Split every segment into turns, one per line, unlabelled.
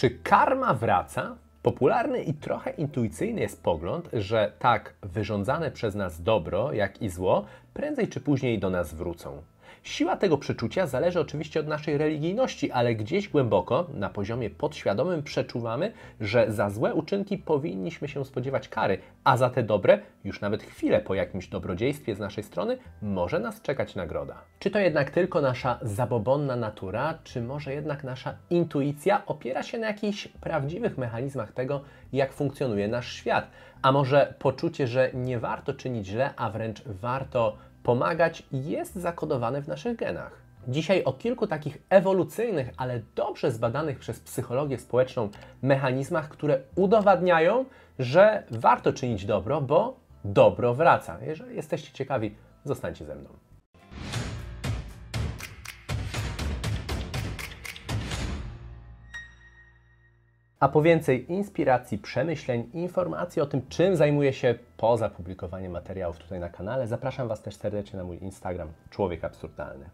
Czy karma wraca? Popularny i trochę intuicyjny jest pogląd, że tak wyrządzane przez nas dobro, jak i zło, prędzej czy później do nas wrócą. Siła tego przeczucia zależy oczywiście od naszej religijności, ale gdzieś głęboko, na poziomie podświadomym, przeczuwamy, że za złe uczynki powinniśmy się spodziewać kary, a za te dobre, już nawet chwilę po jakimś dobrodziejstwie z naszej strony, może nas czekać nagroda. Czy to jednak tylko nasza zabobonna natura, czy może jednak nasza intuicja opiera się na jakichś prawdziwych mechanizmach tego, jak funkcjonuje nasz świat? A może poczucie, że nie warto czynić źle, a wręcz warto Pomagać jest zakodowane w naszych genach. Dzisiaj o kilku takich ewolucyjnych, ale dobrze zbadanych przez psychologię społeczną mechanizmach, które udowadniają, że warto czynić dobro, bo dobro wraca. Jeżeli jesteście ciekawi, zostańcie ze mną. A po więcej inspiracji, przemyśleń i informacji o tym, czym zajmuję się poza publikowaniem materiałów tutaj na kanale, zapraszam Was też serdecznie na mój Instagram Człowiek Absurdalny.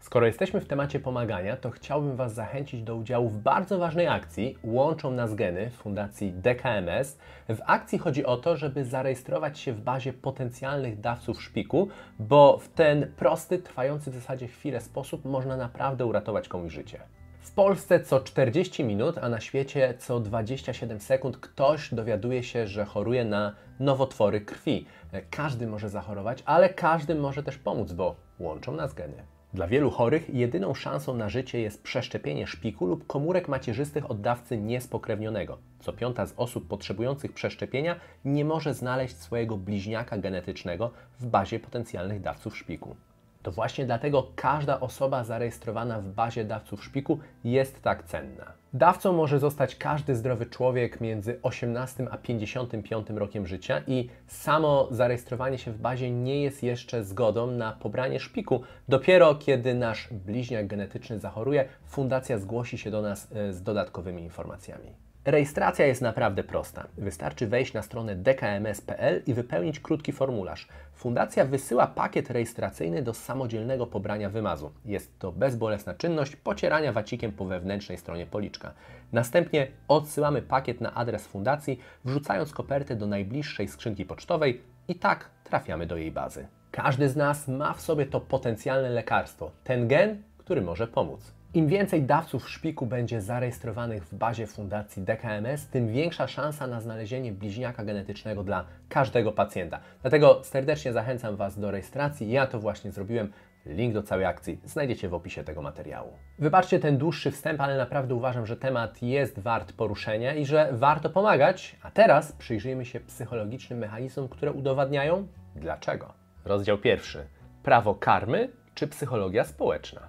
Skoro jesteśmy w temacie pomagania, to chciałbym Was zachęcić do udziału w bardzo ważnej akcji Łączą nas geny Fundacji DKMS. W akcji chodzi o to, żeby zarejestrować się w bazie potencjalnych dawców szpiku, bo w ten prosty, trwający w zasadzie chwilę sposób można naprawdę uratować komuś życie. W Polsce co 40 minut, a na świecie co 27 sekund ktoś dowiaduje się, że choruje na nowotwory krwi. Każdy może zachorować, ale każdy może też pomóc, bo łączą nas geny. Dla wielu chorych jedyną szansą na życie jest przeszczepienie szpiku lub komórek macierzystych od dawcy niespokrewnionego. Co piąta z osób potrzebujących przeszczepienia nie może znaleźć swojego bliźniaka genetycznego w bazie potencjalnych dawców szpiku. To właśnie dlatego każda osoba zarejestrowana w bazie dawców szpiku jest tak cenna. Dawcą może zostać każdy zdrowy człowiek między 18 a 55 rokiem życia i samo zarejestrowanie się w bazie nie jest jeszcze zgodą na pobranie szpiku. Dopiero kiedy nasz bliźniak genetyczny zachoruje, fundacja zgłosi się do nas e, z dodatkowymi informacjami. Rejestracja jest naprawdę prosta. Wystarczy wejść na stronę dkms.pl i wypełnić krótki formularz. Fundacja wysyła pakiet rejestracyjny do samodzielnego pobrania wymazu. Jest to bezbolesna czynność pocierania wacikiem po wewnętrznej stronie policzka. Następnie odsyłamy pakiet na adres fundacji, wrzucając kopertę do najbliższej skrzynki pocztowej i tak trafiamy do jej bazy. Każdy z nas ma w sobie to potencjalne lekarstwo, ten gen, który może pomóc. Im więcej dawców szpiku będzie zarejestrowanych w bazie Fundacji DKMS, tym większa szansa na znalezienie bliźniaka genetycznego dla każdego pacjenta. Dlatego serdecznie zachęcam Was do rejestracji. Ja to właśnie zrobiłem. Link do całej akcji znajdziecie w opisie tego materiału. Wybaczcie ten dłuższy wstęp, ale naprawdę uważam, że temat jest wart poruszenia i że warto pomagać. A teraz przyjrzyjmy się psychologicznym mechanizmom, które udowadniają dlaczego. Rozdział pierwszy. Prawo karmy czy psychologia społeczna?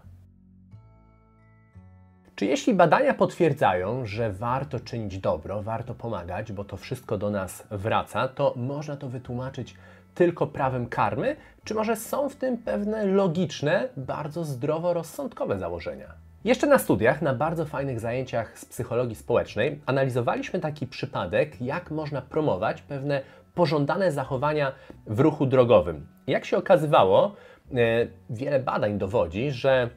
Czy jeśli badania potwierdzają, że warto czynić dobro, warto pomagać, bo to wszystko do nas wraca, to można to wytłumaczyć tylko prawem karmy, czy może są w tym pewne logiczne, bardzo zdroworozsądkowe założenia? Jeszcze na studiach, na bardzo fajnych zajęciach z psychologii społecznej, analizowaliśmy taki przypadek, jak można promować pewne pożądane zachowania w ruchu drogowym. Jak się okazywało, e, wiele badań dowodzi, że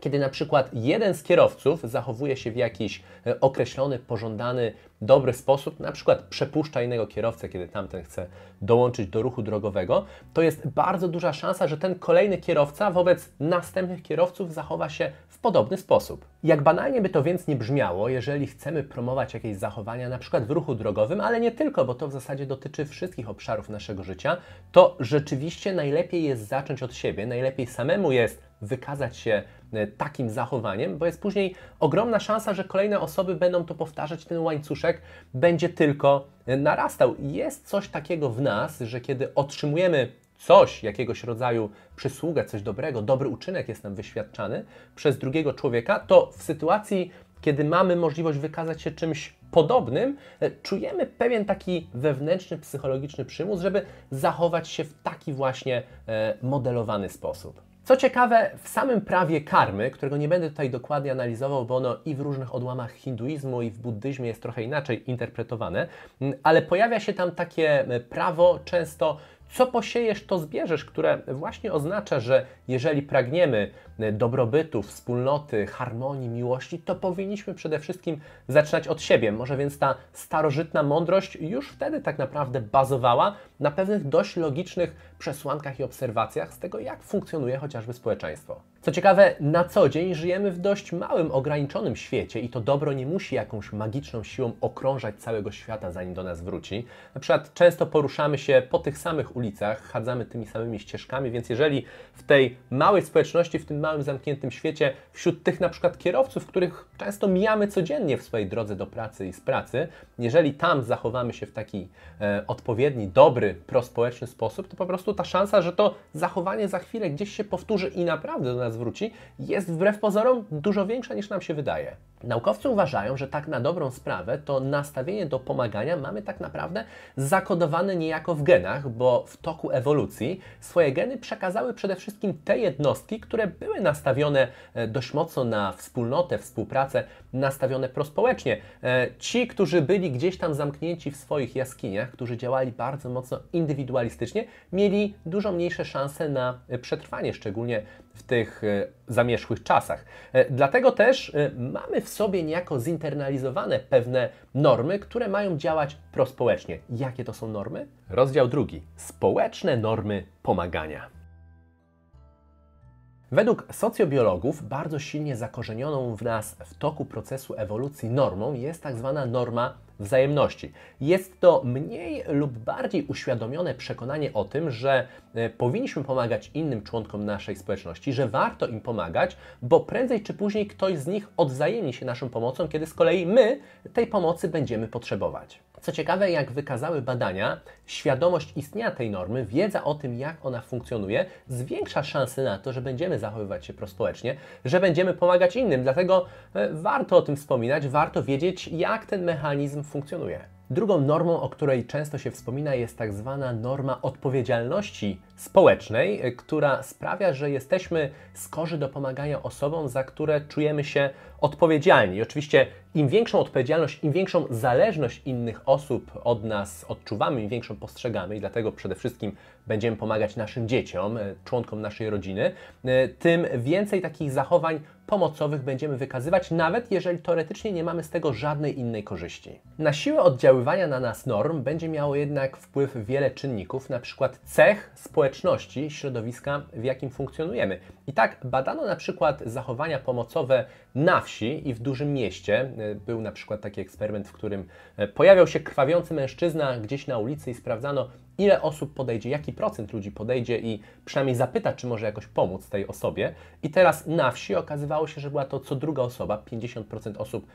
kiedy na przykład jeden z kierowców zachowuje się w jakiś e, określony, pożądany, dobry sposób, na przykład przepuszcza innego kierowcę, kiedy tamten chce dołączyć do ruchu drogowego, to jest bardzo duża szansa, że ten kolejny kierowca wobec następnych kierowców zachowa się w podobny sposób. Jak banalnie by to więc nie brzmiało, jeżeli chcemy promować jakieś zachowania, na przykład w ruchu drogowym, ale nie tylko, bo to w zasadzie dotyczy wszystkich obszarów naszego życia, to rzeczywiście najlepiej jest zacząć od siebie, najlepiej samemu jest wykazać się e, takim zachowaniem, bo jest później ogromna szansa, że kolejne osoby będą to powtarzać, ten łańcuszek będzie tylko e, narastał. Jest coś takiego w nas, że kiedy otrzymujemy coś, jakiegoś rodzaju przysługę, coś dobrego, dobry uczynek jest nam wyświadczany przez drugiego człowieka, to w sytuacji kiedy mamy możliwość wykazać się czymś podobnym, e, czujemy pewien taki wewnętrzny, psychologiczny przymus, żeby zachować się w taki właśnie e, modelowany sposób. Co ciekawe, w samym prawie karmy, którego nie będę tutaj dokładnie analizował, bo ono i w różnych odłamach hinduizmu, i w buddyzmie jest trochę inaczej interpretowane, ale pojawia się tam takie prawo często co posiejesz, to zbierzesz, które właśnie oznacza, że jeżeli pragniemy e, dobrobytu, wspólnoty, harmonii, miłości, to powinniśmy przede wszystkim zaczynać od siebie. Może więc ta starożytna mądrość już wtedy tak naprawdę bazowała na pewnych dość logicznych przesłankach i obserwacjach z tego, jak funkcjonuje chociażby społeczeństwo. Co ciekawe, na co dzień żyjemy w dość małym, ograniczonym świecie i to dobro nie musi jakąś magiczną siłą okrążać całego świata, zanim do nas wróci. Na przykład często poruszamy się po tych samych ulicach, chadzamy tymi samymi ścieżkami, więc jeżeli w tej małej społeczności, w tym małym, zamkniętym świecie, wśród tych na przykład kierowców, których często mijamy codziennie w swojej drodze do pracy i z pracy, jeżeli tam zachowamy się w taki e, odpowiedni, dobry, prospołeczny sposób, to po prostu prostu ta szansa, że to zachowanie za chwilę gdzieś się powtórzy i naprawdę do nas wróci, jest wbrew pozorom dużo większa niż nam się wydaje. Naukowcy uważają, że tak na dobrą sprawę to nastawienie do pomagania mamy tak naprawdę zakodowane niejako w genach, bo w toku ewolucji swoje geny przekazały przede wszystkim te jednostki, które były nastawione e, dość mocno na wspólnotę, współpracę, nastawione prospołecznie. E, ci, którzy byli gdzieś tam zamknięci w swoich jaskiniach, którzy działali bardzo mocno indywidualistycznie, mieli mieli dużo mniejsze szanse na e, przetrwanie, szczególnie w tych e, zamierzchłych czasach. E, dlatego też mamy w sobie niejako zinternalizowane pewne normy, które mają działać prospołecznie. Jakie to są normy? Rozdział drugi. Społeczne normy pomagania. Według socjobiologów bardzo silnie zakorzenioną w nas w toku procesu ewolucji normą jest tak zwana norma wzajemności. Jest to mniej lub bardziej uświadomione przekonanie o tym, że e, powinniśmy pomagać innym członkom naszej społeczności, że warto im pomagać, bo prędzej czy później ktoś z nich odwzajemni się naszą pomocą, kiedy z kolei my tej pomocy będziemy potrzebować. Co ciekawe, jak wykazały badania, świadomość istnienia tej normy, wiedza o tym, jak ona funkcjonuje, zwiększa szanse na to, że będziemy zachowywać się prospołecznie, że będziemy pomagać innym. Dlatego e, warto o tym wspominać, warto wiedzieć, jak ten mechanizm funkcjonuje. Drugą normą, o której często się wspomina, jest tak zwana norma odpowiedzialności społecznej, y, która sprawia, że jesteśmy skorzy do pomagania osobom, za które czujemy się odpowiedzialni. I oczywiście im większą odpowiedzialność, im większą zależność innych osób od nas odczuwamy, im większą postrzegamy i dlatego przede wszystkim będziemy pomagać naszym dzieciom, y, członkom naszej rodziny, y, tym więcej takich zachowań pomocowych będziemy wykazywać, nawet jeżeli teoretycznie nie mamy z tego żadnej innej korzyści. Na siłę oddziaływania na nas norm będzie miało jednak wpływ wiele czynników, na przykład cech społeczności, środowiska, w jakim funkcjonujemy. I tak badano na przykład zachowania pomocowe na wsi i w dużym mieście. E, był na przykład taki eksperyment, w którym e, pojawiał się krwawiący mężczyzna gdzieś na ulicy i sprawdzano, ile osób podejdzie, jaki procent ludzi podejdzie i przynajmniej zapyta, czy może jakoś pomóc tej osobie. I teraz na wsi okazywało się, że była to co druga osoba, 50% osób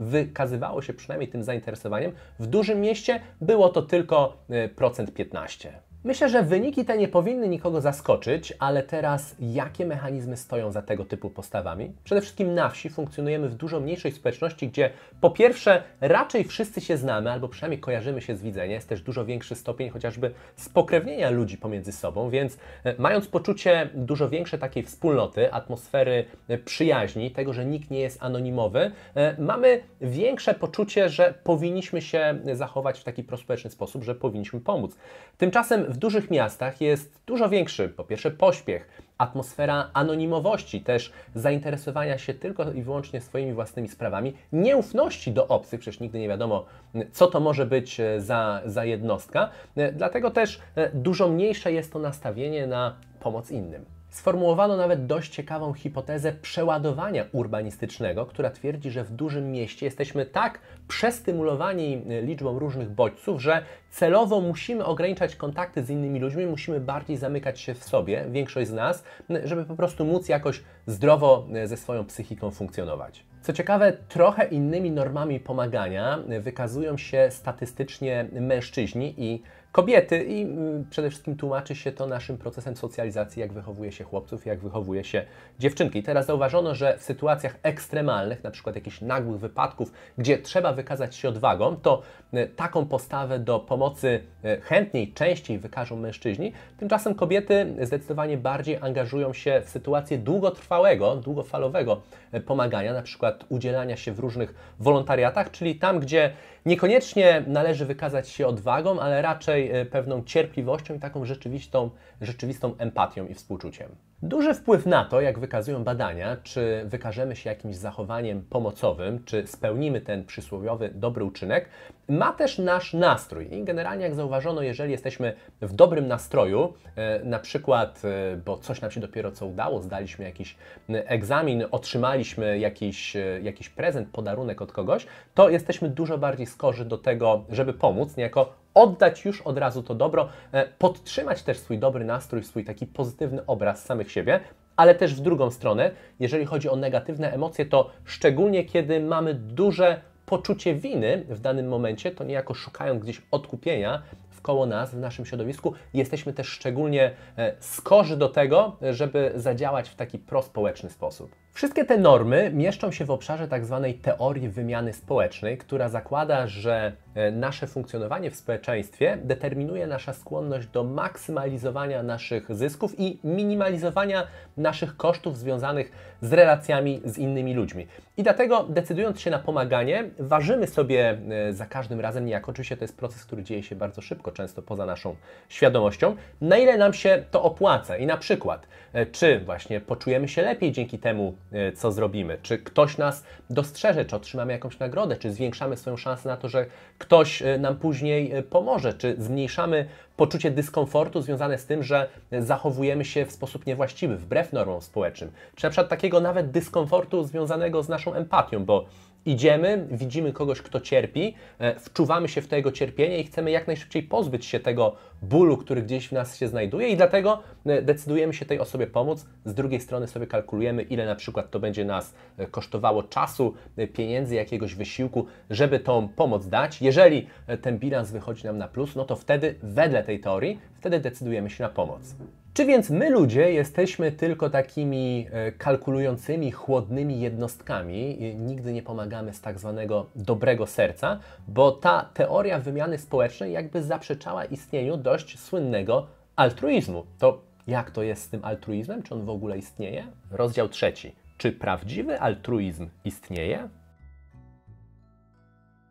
wykazywało się przynajmniej tym zainteresowaniem. W dużym mieście było to tylko e, procent 15. Myślę, że wyniki te nie powinny nikogo zaskoczyć, ale teraz jakie mechanizmy stoją za tego typu postawami? Przede wszystkim na wsi funkcjonujemy w dużo mniejszej społeczności, gdzie po pierwsze raczej wszyscy się znamy, albo przynajmniej kojarzymy się z widzenia, jest też dużo większy stopień chociażby spokrewnienia ludzi pomiędzy sobą, więc e, mając poczucie dużo większej takiej wspólnoty, atmosfery e, przyjaźni, tego, że nikt nie jest anonimowy, e, mamy większe poczucie, że powinniśmy się zachować w taki prospołeczny sposób, że powinniśmy pomóc. Tymczasem w dużych miastach jest dużo większy, po pierwsze, pośpiech, atmosfera anonimowości, też zainteresowania się tylko i wyłącznie swoimi własnymi sprawami, nieufności do obcych, przecież nigdy nie wiadomo, mm, co to może być e, za, za jednostka. E, dlatego też e, dużo mniejsze jest to nastawienie na pomoc innym. Sformułowano nawet dość ciekawą hipotezę przeładowania urbanistycznego, która twierdzi, że w dużym mieście jesteśmy tak przestymulowani y, liczbą różnych bodźców, że celowo musimy ograniczać kontakty z innymi ludźmi, musimy bardziej zamykać się w sobie, większość z nas, y, żeby po prostu móc jakoś zdrowo y, ze swoją psychiką funkcjonować. Co ciekawe, trochę innymi normami pomagania wykazują się statystycznie mężczyźni i kobiety i mm, przede wszystkim tłumaczy się to naszym procesem socjalizacji, jak wychowuje się chłopców, jak wychowuje się dziewczynki. Teraz zauważono, że w sytuacjach ekstremalnych, na przykład jakichś nagłych wypadków, gdzie trzeba wykazać się odwagą, to e, taką postawę do pomocy e, chętniej, częściej wykażą mężczyźni. Tymczasem kobiety zdecydowanie bardziej angażują się w sytuacje długotrwałego, długofalowego e, pomagania, na przykład przykład udzielania się w różnych wolontariatach, czyli tam, gdzie niekoniecznie należy wykazać się odwagą, ale raczej e, pewną cierpliwością i taką rzeczywistą, rzeczywistą empatią i współczuciem. Duży wpływ na to, jak wykazują badania, czy wykażemy się jakimś zachowaniem pomocowym, czy spełnimy ten przysłowiowy dobry uczynek, ma też nasz nastrój. I generalnie, jak zauważono, jeżeli jesteśmy w dobrym nastroju, e, na przykład, e, bo coś nam się dopiero co udało, zdaliśmy jakiś e, egzamin, otrzymaliśmy jakiś, jakiś prezent, podarunek od kogoś, to jesteśmy dużo bardziej skorzy do tego, żeby pomóc, niejako oddać już od razu to dobro, podtrzymać też swój dobry nastrój, swój taki pozytywny obraz samych siebie, ale też w drugą stronę, jeżeli chodzi o negatywne emocje, to szczególnie kiedy mamy duże poczucie winy w danym momencie, to niejako szukając gdzieś odkupienia koło nas, w naszym środowisku, jesteśmy też szczególnie e, skorzy do tego, żeby zadziałać w taki prospołeczny sposób. Wszystkie te normy mieszczą się w obszarze tak zwanej teorii wymiany społecznej, która zakłada, że e, nasze funkcjonowanie w społeczeństwie determinuje nasza skłonność do maksymalizowania naszych zysków i minimalizowania naszych kosztów związanych z relacjami z innymi ludźmi. I dlatego, decydując się na pomaganie, ważymy sobie e, za każdym razem niejako, oczywiście to jest proces, który dzieje się bardzo szybko, często poza naszą świadomością, na ile nam się to opłaca i na przykład, e, czy właśnie poczujemy się lepiej dzięki temu, E, co zrobimy. Czy ktoś nas dostrzeże, czy otrzymamy jakąś nagrodę, czy zwiększamy swoją szansę na to, że ktoś e, nam później e, pomoże, czy zmniejszamy poczucie dyskomfortu związane z tym, że zachowujemy się w sposób niewłaściwy, wbrew normom społecznym, czy na przykład takiego nawet dyskomfortu związanego z naszą empatią, bo idziemy, widzimy kogoś, kto cierpi, wczuwamy się w to jego cierpienie i chcemy jak najszybciej pozbyć się tego bólu, który gdzieś w nas się znajduje i dlatego e, decydujemy się tej osobie pomóc. Z drugiej strony sobie kalkulujemy, ile na przykład to będzie nas e, kosztowało czasu, e, pieniędzy, jakiegoś wysiłku, żeby tą pomoc dać. Jeżeli ten bilans wychodzi nam na plus, no to wtedy wedle tej teorii, wtedy decydujemy się na pomoc. Czy więc my ludzie jesteśmy tylko takimi kalkulującymi, chłodnymi jednostkami, nigdy nie pomagamy z tak zwanego dobrego serca, bo ta teoria wymiany społecznej jakby zaprzeczała istnieniu do słynnego altruizmu. To jak to jest z tym altruizmem? Czy on w ogóle istnieje? Rozdział trzeci. Czy prawdziwy altruizm istnieje?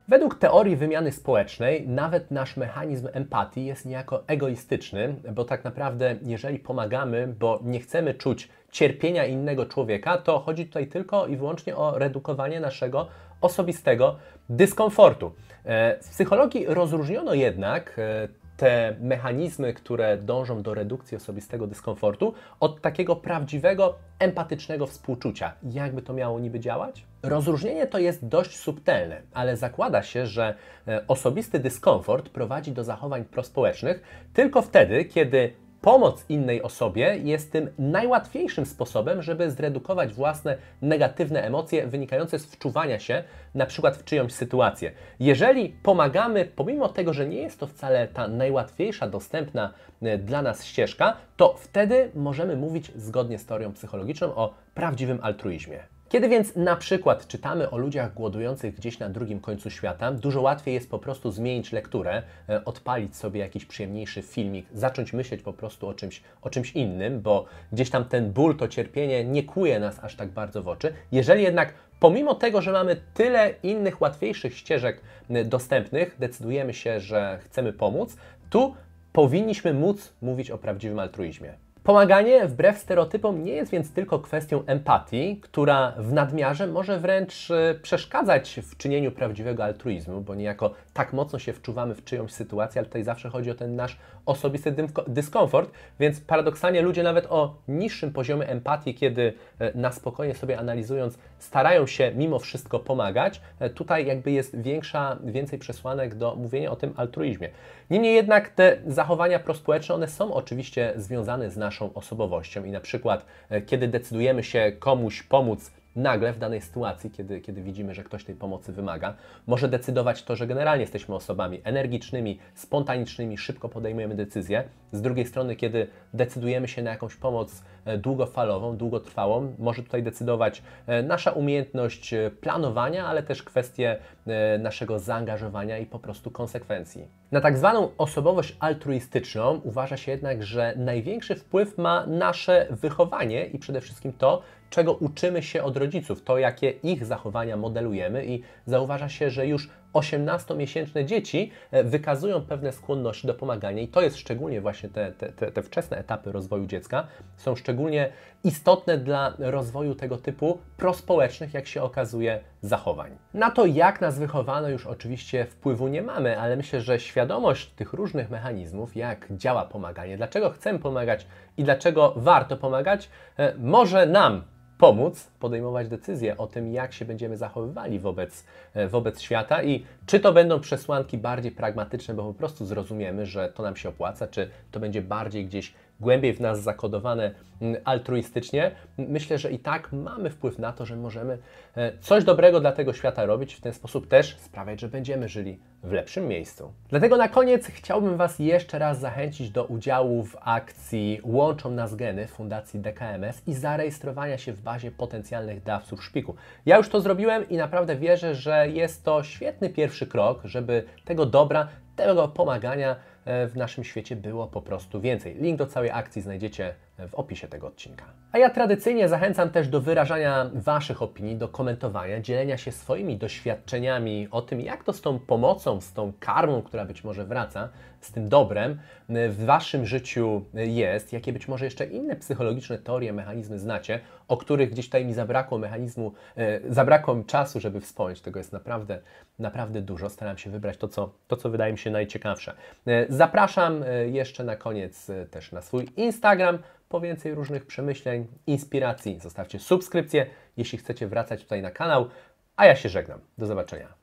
Według teorii wymiany społecznej, nawet nasz mechanizm empatii jest niejako egoistyczny, bo tak naprawdę, jeżeli pomagamy, bo nie chcemy czuć cierpienia innego człowieka, to chodzi tutaj tylko i wyłącznie o redukowanie naszego osobistego dyskomfortu. E, w psychologii rozróżniono jednak e, te mechanizmy, które dążą do redukcji osobistego dyskomfortu, od takiego prawdziwego, empatycznego współczucia. Jakby to miało niby działać? Rozróżnienie to jest dość subtelne, ale zakłada się, że e, osobisty dyskomfort prowadzi do zachowań prospołecznych tylko wtedy, kiedy Pomoc innej osobie jest tym najłatwiejszym sposobem, żeby zredukować własne negatywne emocje wynikające z wczuwania się na przykład w czyjąś sytuację. Jeżeli pomagamy, pomimo tego, że nie jest to wcale ta najłatwiejsza dostępna e, dla nas ścieżka, to wtedy możemy mówić zgodnie z teorią psychologiczną o prawdziwym altruizmie. Kiedy więc na przykład czytamy o ludziach głodujących gdzieś na drugim końcu świata, dużo łatwiej jest po prostu zmienić lekturę, e, odpalić sobie jakiś przyjemniejszy filmik, zacząć myśleć po prostu o czymś, o czymś innym, bo gdzieś tam ten ból, to cierpienie nie kłuje nas aż tak bardzo w oczy. Jeżeli jednak pomimo tego, że mamy tyle innych, łatwiejszych ścieżek dostępnych, decydujemy się, że chcemy pomóc, tu powinniśmy móc mówić o prawdziwym altruizmie. Pomaganie wbrew stereotypom nie jest więc tylko kwestią empatii, która w nadmiarze może wręcz e, przeszkadzać w czynieniu prawdziwego altruizmu, bo niejako tak mocno się wczuwamy w czyjąś sytuację, ale tutaj zawsze chodzi o ten nasz osobisty dyskomfort, więc paradoksalnie ludzie nawet o niższym poziomie empatii, kiedy e, na spokojnie sobie analizując, starają się mimo wszystko pomagać, e, tutaj jakby jest większa, więcej przesłanek do mówienia o tym altruizmie. Niemniej jednak te zachowania prospołeczne, one są oczywiście związane z naszym naszą osobowością. I na przykład, e, kiedy decydujemy się komuś pomóc nagle w danej sytuacji, kiedy, kiedy widzimy, że ktoś tej pomocy wymaga, może decydować to, że generalnie jesteśmy osobami energicznymi, spontanicznymi, szybko podejmujemy decyzje. Z drugiej strony, kiedy decydujemy się na jakąś pomoc e, długofalową, długotrwałą, może tutaj decydować e, nasza umiejętność e, planowania, ale też kwestie naszego zaangażowania i po prostu konsekwencji. Na tak zwaną osobowość altruistyczną uważa się jednak, że największy wpływ ma nasze wychowanie i przede wszystkim to, czego uczymy się od rodziców, to jakie ich zachowania modelujemy i zauważa się, że już 18-miesięczne dzieci e, wykazują pewne skłonności do pomagania i to jest szczególnie właśnie te, te, te wczesne etapy rozwoju dziecka, są szczególnie istotne dla rozwoju tego typu prospołecznych, jak się okazuje, zachowań. Na to, jak nas wychowano, już oczywiście wpływu nie mamy, ale myślę, że świadomość tych różnych mechanizmów, jak działa pomaganie, dlaczego chcemy pomagać i dlaczego warto pomagać, e, może nam pomóc podejmować decyzje o tym, jak się będziemy zachowywali wobec, e, wobec świata i czy to będą przesłanki bardziej pragmatyczne, bo po prostu zrozumiemy, że to nam się opłaca, czy to będzie bardziej gdzieś głębiej w nas zakodowane mm, altruistycznie, myślę, że i tak mamy wpływ na to, że możemy e, coś dobrego dla tego świata robić, w ten sposób też sprawiać, że będziemy żyli w lepszym miejscu. Dlatego na koniec chciałbym Was jeszcze raz zachęcić do udziału w akcji Łączą nas geny Fundacji DKMS i zarejestrowania się w bazie potencjalnych dawców szpiku. Ja już to zrobiłem i naprawdę wierzę, że jest to świetny pierwszy krok, żeby tego dobra, tego pomagania w naszym świecie było po prostu więcej. Link do całej akcji znajdziecie w opisie tego odcinka. A ja tradycyjnie zachęcam też do wyrażania Waszych opinii, do komentowania, dzielenia się swoimi doświadczeniami o tym, jak to z tą pomocą, z tą karmą, która być może wraca, z tym dobrem y, w Waszym życiu y, jest, jakie być może jeszcze inne psychologiczne teorie, mechanizmy znacie, o których gdzieś tutaj mi zabrakło mechanizmu, y, zabrakło mi czasu, żeby wspomnieć. Tego jest naprawdę, naprawdę dużo. Staram się wybrać to, co, to, co wydaje mi się najciekawsze. Zapraszam jeszcze na koniec też na swój Instagram po więcej różnych przemyśleń inspiracji. Zostawcie subskrypcję, jeśli chcecie wracać tutaj na kanał, a ja się żegnam. Do zobaczenia.